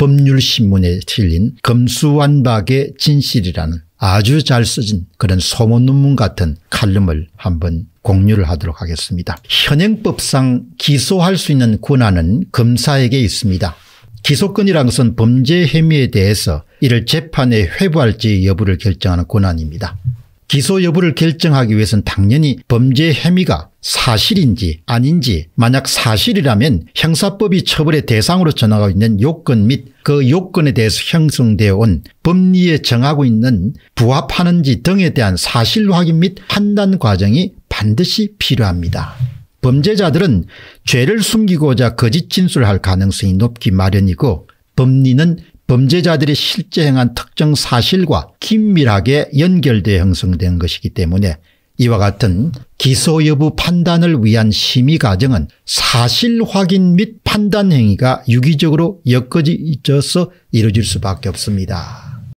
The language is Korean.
법률신문에 실린 검수완박의 진실이라는 아주 잘 쓰진 그런 소문 논문 같은 칼럼을 한번 공유를 하도록 하겠습니다. 현행법상 기소할 수 있는 권한은 검사에게 있습니다. 기소권이란 것은 범죄 혐의에 대해서 이를 재판에 회부할지 여부를 결정하는 권한입니다. 기소 여부를 결정하기 위해선 당연히 범죄 혐의가 사실인지 아닌지 만약 사실이라면 형사법이 처벌의 대상으로 전하고 있는 요건 및 그 요건에 대해서 형성되어 온 법리에 정하고 있는 부합하는지 등에 대한 사실 확인 및 판단 과정이 반드시 필요합니다. 범죄자들은 죄를 숨기고자 거짓 진술할 을 가능성이 높기 마련이고 법리는 범죄자들이 실제 행한 특정 사실과 긴밀하게 연결돼 형성된 것이기 때문에 이와 같은 기소 여부 판단을 위한 심의 과정은 사실 확인 및 판단 행위가 유기적으로 엮어져서 이루어질 수밖에 없습니다.